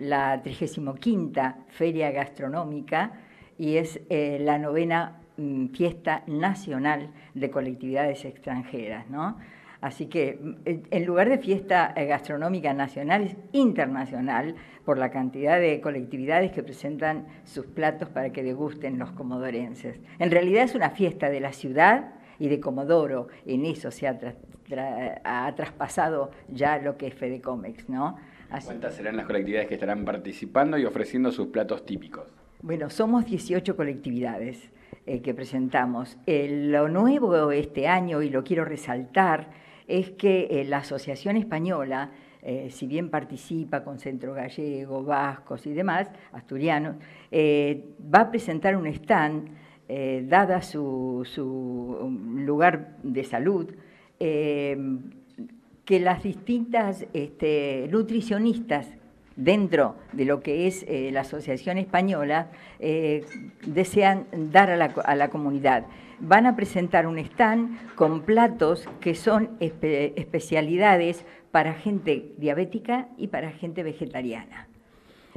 la 35 Feria Gastronómica y es eh, la novena mm, fiesta nacional de colectividades extranjeras, ¿no? Así que mm, en lugar de fiesta eh, gastronómica nacional, es internacional por la cantidad de colectividades que presentan sus platos para que degusten los comodorenses. En realidad es una fiesta de la ciudad y de Comodoro, en eso se ha, traspasado ya lo que es Fedecomex, ¿no? ¿Cuántas serán las colectividades que estarán participando y ofreciendo sus platos típicos? Bueno, somos 18 colectividades eh, que presentamos. Eh, lo nuevo este año, y lo quiero resaltar, es que eh, la Asociación Española, si bien participa con Centro Gallego, Vascos y demás, asturianos, va a presentar un stand, dada su, su um, lugar de salud, que las distintas este, nutricionistas dentro de lo que es eh, la Asociación Española, eh, desean dar a la, comunidad. Van a presentar un stand con platos que son especialidades para gente diabética y para gente vegetariana.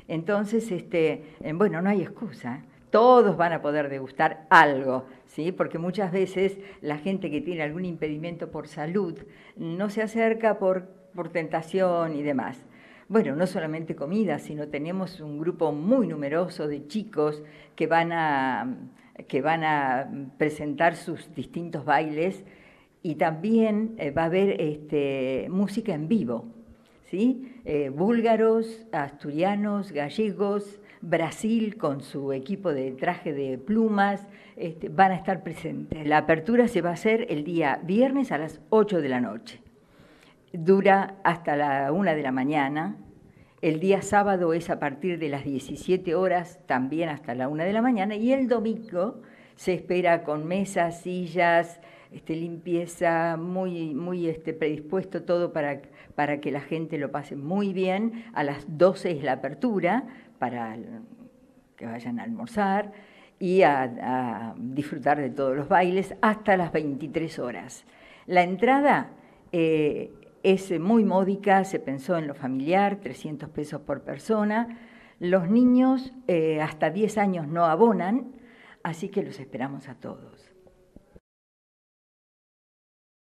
Entonces, este, bueno, no hay excusa todos van a poder degustar algo, ¿sí? porque muchas veces la gente que tiene algún impedimento por salud no se acerca por, tentación y demás bueno, no solamente comida, sino tenemos un grupo muy numeroso de chicos que van a, que van a presentar sus distintos bailes y también eh, va a haber este, música en vivo. Eh, búlgaros, asturianos, gallegos, Brasil con su equipo de traje de plumas este, van a estar presentes. La apertura se va a hacer el día viernes a las 8 de la noche. Dura hasta la 1 de la mañana. El día sábado es a partir de las 17 horas, también hasta la 1 de la mañana. Y el domingo se espera con mesas, sillas, este, limpieza, muy, muy este, predispuesto todo para, que la gente lo pase muy bien. A las 12 es la apertura para que vayan a almorzar y a, disfrutar de todos los bailes hasta las 23 horas. La entrada eh, es muy módica, se pensó en lo familiar, 300 pesos por persona. Los niños eh, hasta 10 años no abonan, así que los esperamos a todos.